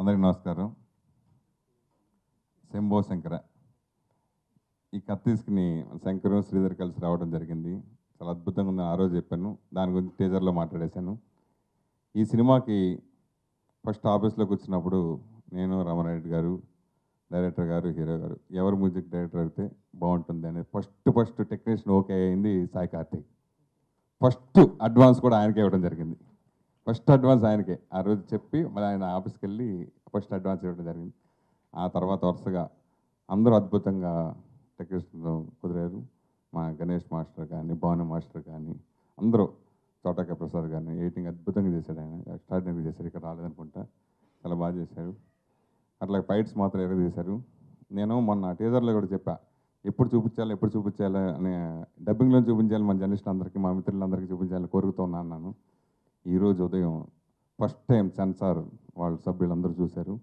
అందరికి నమస్కారం శంభో శంకర ఈ కథ తీసుకుని శంకరం శ్రీధర్ కలిసి రావడం జరిగింది చాలా అద్భుతంగా ఉంది ఆ రోజు చెప్పాను దాని గురించి టీజర్లో మాట్లాడేశాను ఈ సినిమాకి ఫస్ట్ ఆఫీస్లోకి వచ్చినప్పుడు నేను రమణారెడ్డి గారు డైరెక్టర్ గారు హీరో గారు ఎవరు మ్యూజిక్ డైరెక్టర్ అయితే బాగుంటుంది అనేది ఫస్ట్ ఫస్ట్ టెక్నీషియన్ ఓకే అయింది సాయి కార్తీక్ ఫస్ట్ అడ్వాన్స్ కూడా ఆయనకే ఇవ్వడం జరిగింది ఫస్ట్ అడ్వాన్స్ ఆయనకే ఆ రోజు చెప్పి మరి ఆయన ఆఫీస్కి వెళ్ళి ఫస్ట్ అడ్వాన్స్ ఇవ్వడం జరిగింది ఆ తర్వాత వరుసగా అందరూ అద్భుతంగా డెకరేషన్ కుదిరారు మా గణేష్ మాస్టర్ కానీ భాను మాస్టర్ కానీ అందరూ తోటాక ప్రసాద్ కానీ ఎయిటింగ్ అద్భుతంగా చేశాడు ఆయన ఎక్స్ట్రాడినరీగా చేశారు ఇక్కడ రాలేదనుకుంటా చాలా బాగా చేశారు అట్లా ఫైట్స్ మాత్రం ఎరగ చేశారు నేను మొన్న టీజర్లో కూడా చెప్పా ఎప్పుడు చూపించాలి ఎప్పుడు చూపించాలి అనే డబ్బింగ్లో చూపించాలి మన జర్నలిస్ట్ అందరికీ మా మిత్రులందరికీ చూపించాలని కోరుకుతూ ఉన్నాను ఈరోజు ఉదయం ఫస్ట్ టైం సెన్సార్ వాళ్ళ సభ్యులందరూ చూశారు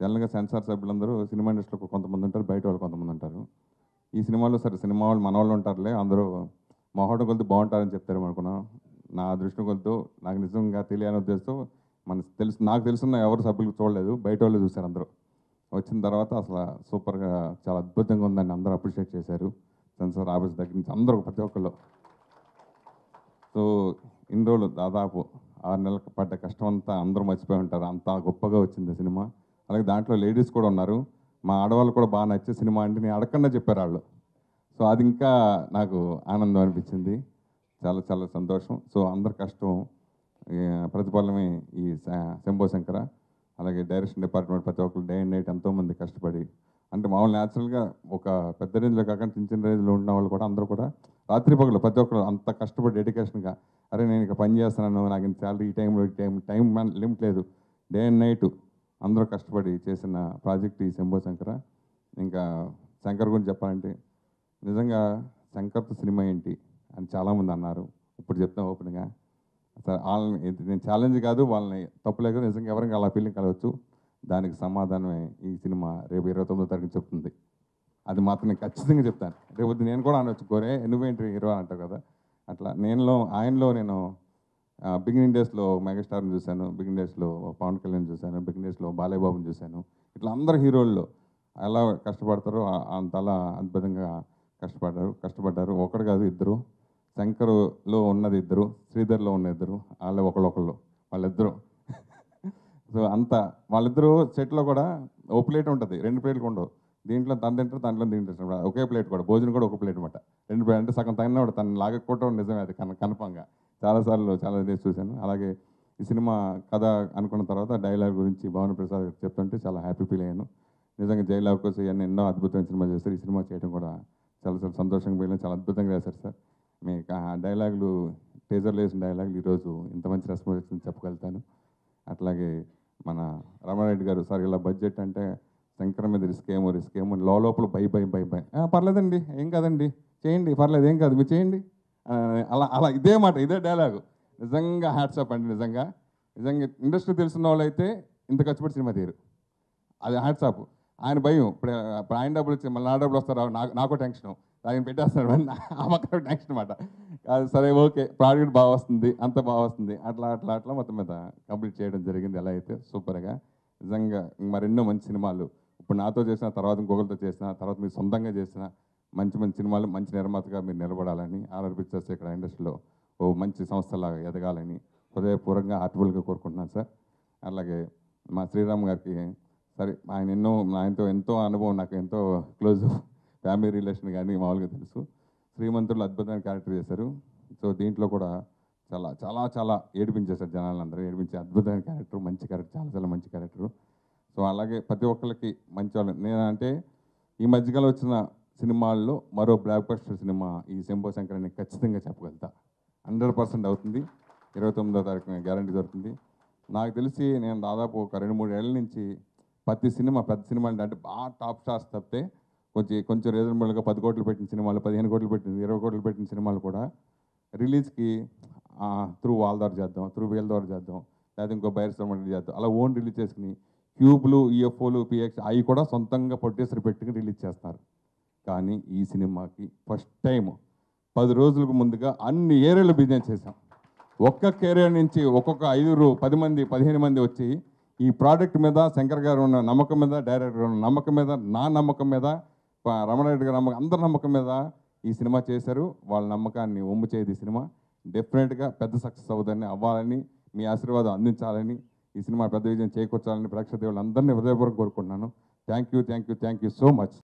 జనరల్గా సెన్సార్ సభ్యులందరూ సినిమా ఇండస్ట్రీకి కొంతమంది ఉంటారు బయట వాళ్ళు కొంతమంది ఉంటారు ఈ సినిమాలో సరే సినిమా వాళ్ళు మన వాళ్ళు ఉంటారులే అందరూ మొహోటం కొలుతూ బాగుంటారని చెప్తారు అనుకున్నాం నా అదృష్టం కొలుతూ నాకు నిజంగా తెలియని ఉద్దేశంతో మన తెలుసు నాకు తెలుసున్న ఎవరు సభ్యులు చూడలేదు బయట వాళ్ళు చూశారు అందరూ వచ్చిన తర్వాత అసలు సూపర్గా చాలా అద్భుతంగా ఉందని అందరూ అప్రిషియేట్ చేశారు సెన్సార్ ఆఫీస్ దగ్గర నుంచి అందరూ ప్రతి ఒక్కళ్ళు సో ఇన్ని రోజులు దాదాపు ఆరు నెలలకు పడ్డ కష్టం అంతా అందరూ మర్చిపోయి ఉంటారు అంత గొప్పగా వచ్చింది సినిమా అలాగే దాంట్లో లేడీస్ కూడా ఉన్నారు మా ఆడవాళ్ళు కూడా బాగా నచ్చే సినిమా అంటే నేను అడగకుండా చెప్పారు వాళ్ళు సో అది ఇంకా నాకు ఆనందం అనిపించింది చాలా చాలా సంతోషం సో అందరి కష్టం ప్రతిఫలమే ఈ శంభో శంకర అలాగే డైరెక్షన్ డిపార్ట్మెంట్ ప్రతి ఒక్కరు డే అండ్ నైట్ ఎంతోమంది కష్టపడి అంటే మామూలు న్యాచురల్గా ఒక పెద్ద రేంజ్లో కాకుండా చిన్న చిన్న రేంజ్లో ఉన్న వాళ్ళు కూడా అందరూ కూడా రాత్రి పగలు ప్రతి ఒక్కరు అంత కష్టపడి డెడికేషన్గా అరే నేను ఇక పని చేస్తున్నాను నాకు ఇంత శాలరీ ఈ టైంలో ఈ టైం టైం లిమిట్ లేదు డే అండ్ నైట్ అందరూ కష్టపడి చేసిన ప్రాజెక్ట్ ఈ శంభో శంకర ఇంకా శంకర్ గురించి చెప్పాలంటే నిజంగా శంకర్తో సినిమా ఏంటి అని చాలామంది అన్నారు ఇప్పుడు చెప్తాం ఓపెన్గా సార్ వాళ్ళని నేను ఛాలెంజ్ కాదు వాళ్ళని తప్పులేక నిజంగా ఎవరికి అలా ఫీలింగ్ కలవచ్చు దానికి సమాధానమే ఈ సినిమా రేపు ఇరవై తొమ్మిదో తారీఖు చెప్తుంది అది మాత్రం ఖచ్చితంగా చెప్తాను రేపు నేను కూడా అనొచ్చు కోరే నువ్వేంటి హీరో అంటారు కదా అట్లా నేనులో ఆయనలో నేను బిగినింగ్ డేస్లో మెగాస్టార్ని చూశాను బిగినింగ్ డేస్లో పవన్ కళ్యాణ్ చూశాను బిగినింగ్ డేస్లో బాలయ్యబాబుని చూశాను ఇట్లా అందరు హీరోలు ఎలా కష్టపడతారో అంత అలా అద్భుతంగా కష్టపడ్డారు కష్టపడ్డారు ఒకరు కాదు ఇద్దరు శంకర్లో ఉన్నది ఇద్దరు శ్రీధర్లో ఉన్న ఇద్దరు వాళ్ళ ఒకళ్ళొకళ్ళు వాళ్ళిద్దరూ సో అంత వాళ్ళిద్దరూ సెట్లో కూడా ఓ ప్లేట్ ఉంటుంది రెండు ప్లేట్లు ఉండవు దీంట్లో తను తింటారు దాంట్లో తింటారు ఒకే ప్లేట్ కూడా భోజనం కూడా ఒక ప్లేట్ అనమాట రెండు ప్లేట్ అంటే సగం తగిన కూడా తను లాగకపోవటం నిజమే అది కన్ కన్ఫామ్గా చాలాసార్లు చాలా ఇదే చూశాను అలాగే ఈ సినిమా కథ అనుకున్న తర్వాత డైలాగ్ గురించి భావన ప్రసాద్ చెప్తుంటే చాలా హ్యాపీ ఫీల్ అయ్యాను నిజంగా జైలాగ్ కోసం ఇవన్నీ ఎన్నో అద్భుతమైన సినిమా చేస్తారు ఈ సినిమా చేయడం కూడా చాలా చాలా సంతోషంగా పోయినా చాలా అద్భుతంగా చేశారు సార్ మీ డైలాగులు టేజర్లు వేసిన డైలాగులు ఈరోజు ఇంత మంచి రెస్పాన్స్ ఇచ్చింది చెప్పగలుగుతాను అట్లాగే మన రమారెడ్డి గారు సార్ ఇలా బడ్జెట్ అంటే శంకర మీద రిస్క్ ఏమో రిస్క్ ఏమో లోపల భయ భయ భయ భయ పర్లేదండి ఏం కాదండి చేయండి పర్లేదు ఏం కాదు మీరు చేయండి అలా అలా ఇదే మాట ఇదే డైలాగు నిజంగా హ్యాట్సాప్ అండి నిజంగా నిజంగా ఇండస్ట్రీ తెలిసిన వాళ్ళు అయితే ఇంత ఖర్చు పెట్టి సినిమా తీరు అది హ్యాట్సాప్ ఆయన భయం ఇప్పుడు ఇప్పుడు ఆయన డబ్బులు వచ్చి మళ్ళీ నా డబ్బులు వస్తారా నాకు నాకు టెన్షను ఆయన పెట్టేస్తాడు అని ఆ నెక్స్ట్ అనమాట సరే ఓకే ప్రాడక్ట్ బాగా వస్తుంది అంత బాగా వస్తుంది అట్లా అట్లా అట్లా మొత్తం మీద కంప్లీట్ చేయడం జరిగింది ఎలా అయితే సూపర్గా నిజంగా మరెన్నో మంచి సినిమాలు ఇప్పుడు నాతో చేసిన తర్వాత ఇంకొకరితో చేసిన తర్వాత మీరు సొంతంగా చేసిన మంచి మంచి సినిమాలు మంచి నిర్మాతగా మీరు నిలబడాలని ఆర్ఆర్ పిక్చర్స్ ఇక్కడ ఇండస్ట్రీలో ఓ మంచి సంస్థలాగా ఎదగాలని హృదయపూర్వకంగా హార్ట్ఫుల్గా కోరుకుంటున్నాను సార్ అలాగే మా శ్రీరామ్ గారికి సరే ఆయన ఎన్నో ఆయనతో ఎంతో అనుభవం నాకు ఎంతో క్లోజ్ ఫ్యామిలీ రిలేషన్ కానీ మామూలుగా తెలుసు శ్రీమంతులు అద్భుతమైన క్యారెక్టర్ చేశారు సో దీంట్లో కూడా చాలా చాలా చాలా ఏడిపించేశారు జనాలందరూ ఏడిపించే అద్భుతమైన క్యారెక్టర్ మంచి క్యారెక్టర్ చాలా చాలా మంచి క్యారెక్టర్ సో అలాగే ప్రతి ఒక్కరికి మంచి వాళ్ళు నేనంటే ఈ మధ్యకాలం వచ్చిన సినిమాల్లో మరో బ్లాక్ బస్టర్ సినిమా ఈ శంభో అని ఖచ్చితంగా చెప్పగలుగుతా హండ్రెడ్ పర్సెంట్ అవుతుంది ఇరవై తొమ్మిదో తారీఖున గ్యారంటీ దొరుకుతుంది నాకు తెలిసి నేను దాదాపు ఒక రెండు మూడు ఏళ్ళ నుంచి ప్రతి సినిమా పెద్ద సినిమా అంటే బాగా టాప్ స్టార్స్ తప్పితే కొంచెం కొంచెం రీజనబుల్గా పది కోట్లు పెట్టిన సినిమాలు పదిహేను కోట్లు పెట్టిన ఇరవై కోట్లు పెట్టిన సినిమాలు కూడా రిలీజ్కి త్రూ వాల్ ద్వారా చేద్దాం త్రూ వేల ద్వారా చేద్దాం లేదా ఇంకో బయర్ సినిమా చేద్దాం అలా ఓన్ రిలీజ్ చేసుకుని క్యూబ్లు ఈఎఫ్ఓలు పిఎక్స్ అవి కూడా సొంతంగా ప్రొడ్యూసర్ పెట్టుకుని రిలీజ్ చేస్తారు కానీ ఈ సినిమాకి ఫస్ట్ టైం పది రోజులకు ముందుగా అన్ని ఏరియాలు బిజినెస్ చేశాం ఒక్కొక్క ఏరియా నుంచి ఒక్కొక్క ఐదుగురు పది మంది పదిహేను మంది వచ్చి ఈ ప్రోడక్ట్ మీద శంకర్ గారు ఉన్న నమ్మకం మీద డైరెక్టర్ ఉన్న నమ్మకం మీద నా నమ్మకం మీద రమణారెడ్డి గారు నమ్మకం అందరి నమ్మకం మీద ఈ సినిమా చేశారు వాళ్ళ నమ్మకాన్ని ఒమ్ము చేయదు ఈ సినిమా డెఫినెట్గా పెద్ద సక్సెస్ అవుతుందని అవ్వాలని మీ ఆశీర్వాదం అందించాలని ఈ సినిమా పెద్ద విజయం చేకూర్చాలని అందరినీ హృదయపూర్వకం కోరుకుంటున్నాను thank you thank you thank you so much